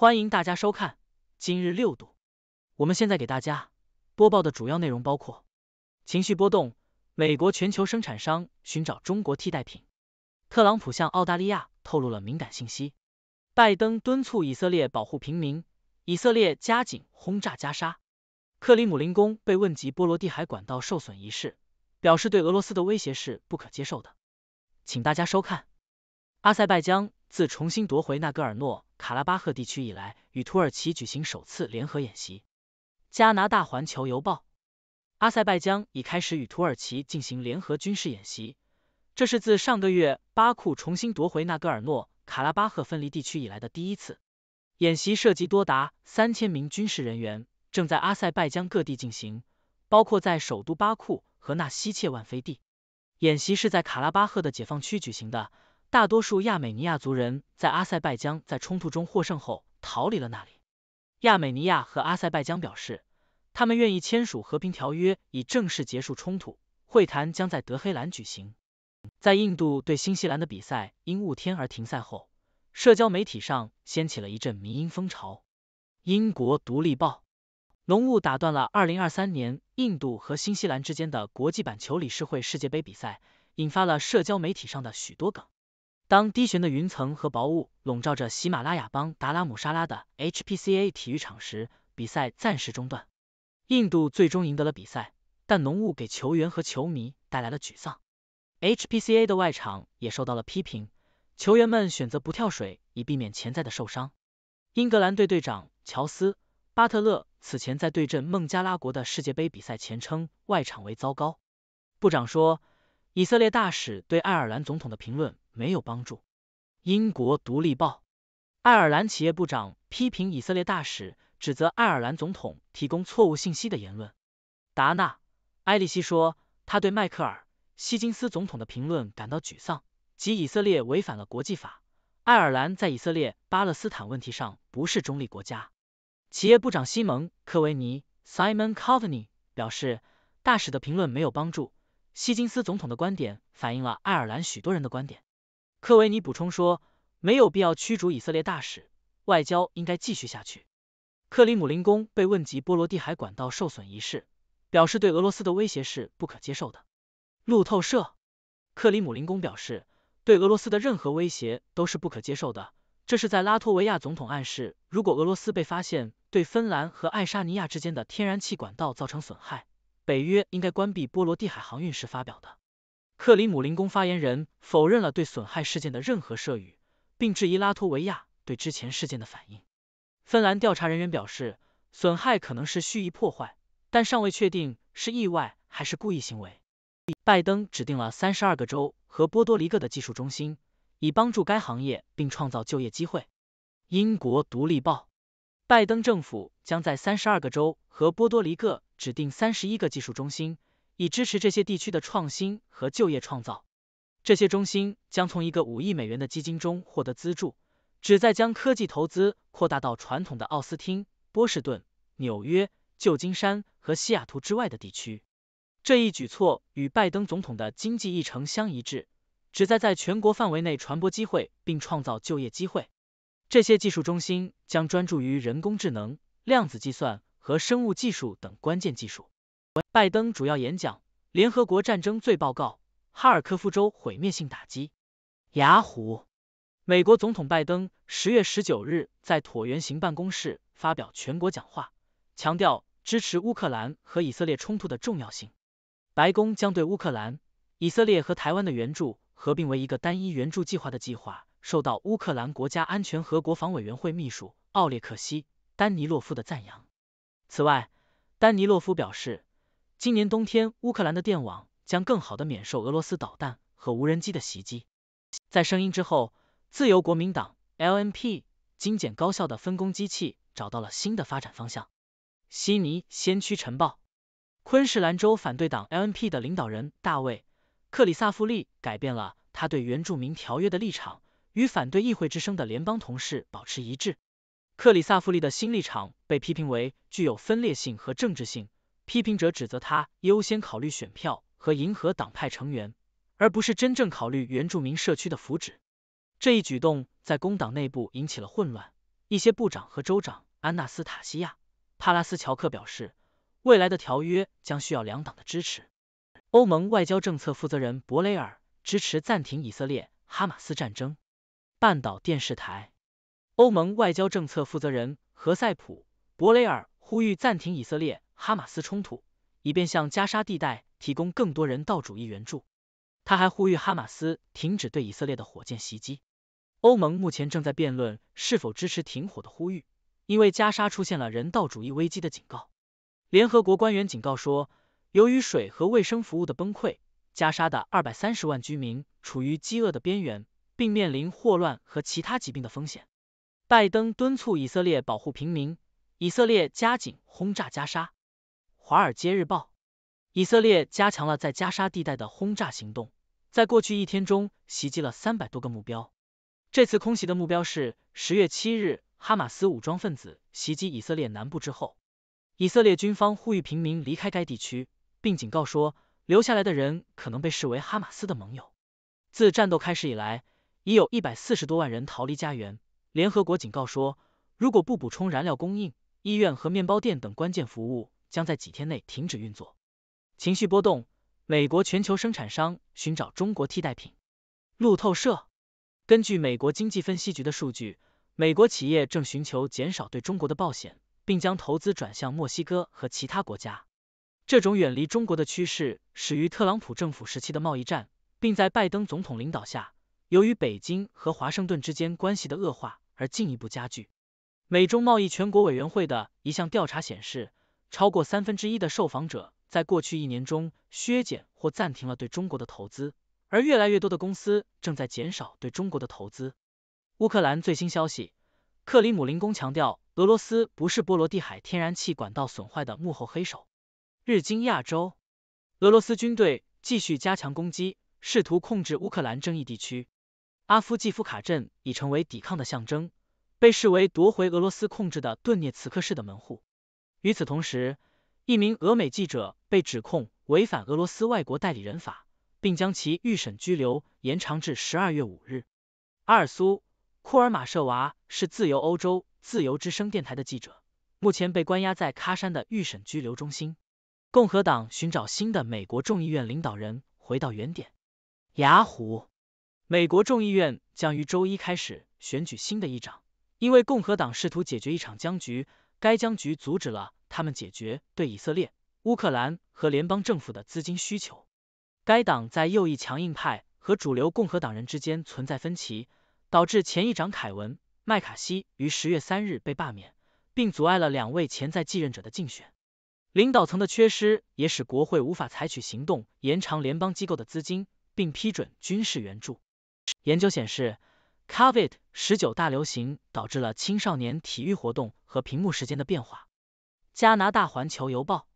欢迎大家收看今日六度。我们现在给大家播报的主要内容包括：情绪波动，美国全球生产商寻找中国替代品，特朗普向澳大利亚透露了敏感信息，拜登敦促以色列保护平民，以色列加紧轰炸加沙，克里姆林宫被问及波罗的海管道受损一事，表示对俄罗斯的威胁是不可接受的。请大家收看阿塞拜疆。自重新夺回纳戈尔诺卡拉巴赫地区以来，与土耳其举行首次联合演习。加拿大《环球邮报》：阿塞拜疆已开始与土耳其进行联合军事演习，这是自上个月巴库重新夺回纳戈尔诺卡拉巴赫分离地区以来的第一次。演习涉及多达三千名军事人员，正在阿塞拜疆各地进行，包括在首都巴库和纳西切万飞地。演习是在卡拉巴赫的解放区举行的。大多数亚美尼亚族人在阿塞拜疆在冲突中获胜后逃离了那里。亚美尼亚和阿塞拜疆表示，他们愿意签署和平条约以正式结束冲突。会谈将在德黑兰举行。在印度对新西兰的比赛因雾天而停赛后，社交媒体上掀起了一阵迷因风潮。英国《独立报》：浓雾打断了二零二三年印度和新西兰之间的国际板球理事会世界杯比赛，引发了社交媒体上的许多梗。当低悬的云层和薄雾笼罩着喜马拉雅邦达拉姆沙拉的 HPCA 体育场时，比赛暂时中断。印度最终赢得了比赛，但浓雾给球员和球迷带来了沮丧。HPCA 的外场也受到了批评，球员们选择不跳水以避免潜在的受伤。英格兰队队长乔斯巴特勒此前在对阵孟加拉国的世界杯比赛前称外场为糟糕。部长说，以色列大使对爱尔兰总统的评论。没有帮助。英国《独立报》爱尔兰企业部长批评以色列大使指责爱尔兰总统提供错误信息的言论。达纳·埃利希说，他对迈克尔·希金斯总统的评论感到沮丧，即以色列违反了国际法。爱尔兰在以色列巴勒斯坦问题上不是中立国家。企业部长西蒙·科维尼 （Simon c o v e n y 表示，大使的评论没有帮助。希金斯总统的观点反映了爱尔兰许多人的观点。科维尼补充说，没有必要驱逐以色列大使，外交应该继续下去。克里姆林宫被问及波罗的海管道受损一事，表示对俄罗斯的威胁是不可接受的。路透社，克里姆林宫表示，对俄罗斯的任何威胁都是不可接受的。这是在拉脱维亚总统暗示，如果俄罗斯被发现对芬兰和爱沙尼亚之间的天然气管道造成损害，北约应该关闭波罗的海航运时发表的。克里姆林宫发言人否认了对损害事件的任何涉语，并质疑拉脱维亚对之前事件的反应。芬兰调查人员表示，损害可能是蓄意破坏，但尚未确定是意外还是故意行为。拜登指定了三十二个州和波多黎各的技术中心，以帮助该行业并创造就业机会。英国《独立报》：拜登政府将在三十二个州和波多黎各指定三十一个技术中心。以支持这些地区的创新和就业创造。这些中心将从一个五亿美元的基金中获得资助，旨在将科技投资扩大到传统的奥斯汀、波士顿、纽约、旧金山和西雅图之外的地区。这一举措与拜登总统的经济议程相一致，旨在在全国范围内传播机会并创造就业机会。这些技术中心将专注于人工智能、量子计算和生物技术等关键技术。拜登主要演讲，联合国战争罪报告，哈尔科夫州毁灭性打击。雅虎，美国总统拜登十月十九日在椭圆形办公室发表全国讲话，强调支持乌克兰和以色列冲突的重要性。白宫将对乌克兰、以色列和台湾的援助合并为一个单一援助计划的计划受到乌克兰国家安全和国防委员会秘书奥列克西·丹尼洛夫的赞扬。此外，丹尼洛夫表示。今年冬天，乌克兰的电网将更好的免受俄罗斯导弹和无人机的袭击。在声音之后，自由国民党 （LNP） 精简高效的分工机器找到了新的发展方向。悉尼先驱晨报，昆士兰州反对党 LNP 的领导人大卫·克里萨夫利改变了他对原住民条约的立场，与反对议会之声的联邦同事保持一致。克里萨夫利的新立场被批评为具有分裂性和政治性。批评者指责他优先考虑选票和迎合党派成员，而不是真正考虑原住民社区的福祉。这一举动在工党内部引起了混乱。一些部长和州长安纳斯塔西亚·帕拉斯乔克表示，未来的条约将需要两党的支持。欧盟外交政策负责人博雷尔支持暂停以色列哈马斯战争。半岛电视台，欧盟外交政策负责人何塞普·博雷尔呼吁暂停以色列。哈马斯冲突，以便向加沙地带提供更多人道主义援助。他还呼吁哈马斯停止对以色列的火箭袭击。欧盟目前正在辩论是否支持停火的呼吁，因为加沙出现了人道主义危机的警告。联合国官员警告说，由于水和卫生服务的崩溃，加沙的二百三十万居民处于饥饿的边缘，并面临霍乱和其他疾病的风险。拜登敦促以色列保护平民。以色列加紧轰炸加沙。《华尔街日报》：以色列加强了在加沙地带的轰炸行动，在过去一天中袭击了三百多个目标。这次空袭的目标是十月七日哈马斯武装分子袭击以色列南部之后，以色列军方呼吁平民离开该地区，并警告说，留下来的人可能被视为哈马斯的盟友。自战斗开始以来，已有一百四十多万人逃离家园。联合国警告说，如果不补充燃料供应、医院和面包店等关键服务，将在几天内停止运作。情绪波动，美国全球生产商寻找中国替代品。路透社根据美国经济分析局的数据，美国企业正寻求减少对中国的冒险，并将投资转向墨西哥和其他国家。这种远离中国的趋势始于特朗普政府时期的贸易战，并在拜登总统领导下，由于北京和华盛顿之间关系的恶化而进一步加剧。美中贸易全国委员会的一项调查显示。超过三分之一的受访者在过去一年中削减或暂停了对中国的投资，而越来越多的公司正在减少对中国的投资。乌克兰最新消息，克里姆林宫强调俄罗斯不是波罗的海天然气管道损坏的幕后黑手。日经亚洲，俄罗斯军队继续加强攻击，试图控制乌克兰争议地区。阿夫季夫卡镇已成为抵抗的象征，被视为夺回俄罗斯控制的顿涅茨克市的门户。与此同时，一名俄美记者被指控违反俄罗斯外国代理人法，并将其预审拘留延长至十二月五日。阿尔苏·库尔马舍娃是自由欧洲、自由之声电台的记者，目前被关押在喀山的预审拘留中心。共和党寻找新的美国众议院领导人，回到原点。雅虎，美国众议院将于周一开始选举新的议长，因为共和党试图解决一场僵局。该僵局阻止了他们解决对以色列、乌克兰和联邦政府的资金需求。该党在右翼强硬派和主流共和党人之间存在分歧，导致前议长凯文·麦卡锡于十月三日被罢免，并阻碍了两位潜在继任者的竞选。领导层的缺失也使国会无法采取行动延长联邦机构的资金，并批准军事援助。研究显示。Covid 十九大流行导致了青少年体育活动和屏幕时间的变化。加拿大环球邮报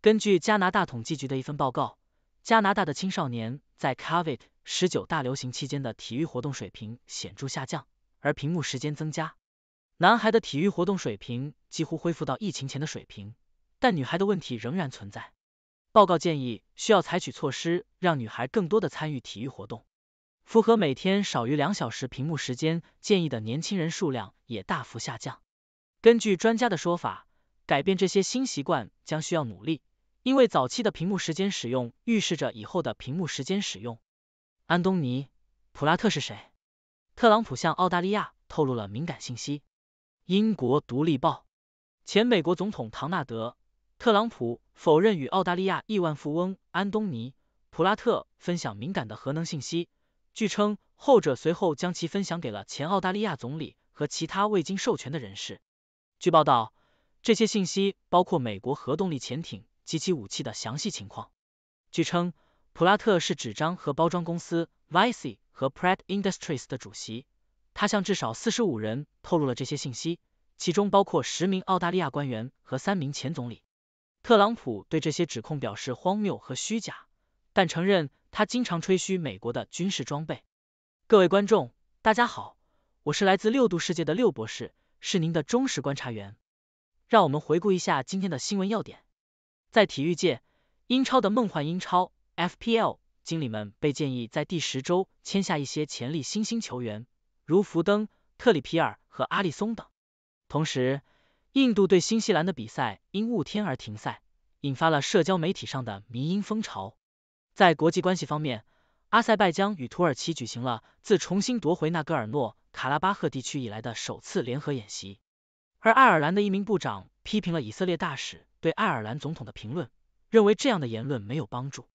根据加拿大统计局的一份报告，加拿大的青少年在 Covid 十九大流行期间的体育活动水平显著下降，而屏幕时间增加。男孩的体育活动水平几乎恢复到疫情前的水平，但女孩的问题仍然存在。报告建议需要采取措施让女孩更多的参与体育活动。符合每天少于两小时屏幕时间建议的年轻人数量也大幅下降。根据专家的说法，改变这些新习惯将需要努力，因为早期的屏幕时间使用预示着以后的屏幕时间使用。安东尼·普拉特是谁？特朗普向澳大利亚透露了敏感信息。英国独立报，前美国总统唐纳德·特朗普否认与澳大利亚亿万富翁安东尼·普拉特分享敏感的核能信息。据称，后者随后将其分享给了前澳大利亚总理和其他未经授权的人士。据报道，这些信息包括美国核动力潜艇及其武器的详细情况。据称，普拉特是纸张和包装公司 Vice 和 Pret Industries 的主席，他向至少四十五人透露了这些信息，其中包括十名澳大利亚官员和三名前总理。特朗普对这些指控表示荒谬和虚假，但承认。他经常吹嘘美国的军事装备。各位观众，大家好，我是来自六度世界的六博士，是您的忠实观察员。让我们回顾一下今天的新闻要点。在体育界，英超的梦幻英超 FPL 经理们被建议在第十周签下一些潜力新兴球员，如福登、特里皮尔和阿利松等。同时，印度对新西兰的比赛因雾天而停赛，引发了社交媒体上的迷因风潮。在国际关系方面，阿塞拜疆与土耳其举行了自重新夺回纳戈尔诺卡拉巴赫地区以来的首次联合演习。而爱尔兰的一名部长批评了以色列大使对爱尔兰总统的评论，认为这样的言论没有帮助。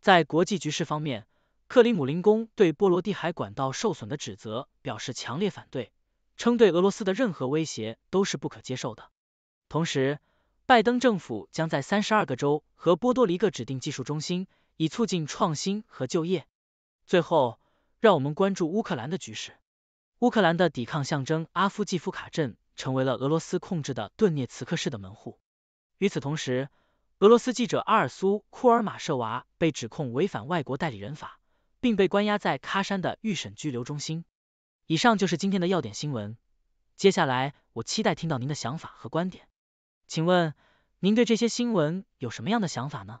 在国际局势方面，克里姆林宫对波罗的海管道受损的指责表示强烈反对，称对俄罗斯的任何威胁都是不可接受的。同时，拜登政府将在三十二个州和波多黎各指定技术中心。以促进创新和就业。最后，让我们关注乌克兰的局势。乌克兰的抵抗象征阿夫季夫卡镇成为了俄罗斯控制的顿涅茨克市的门户。与此同时，俄罗斯记者阿尔苏库尔马舍娃被指控违反外国代理人法，并被关押在喀山的预审拘留中心。以上就是今天的要点新闻。接下来，我期待听到您的想法和观点。请问您对这些新闻有什么样的想法呢？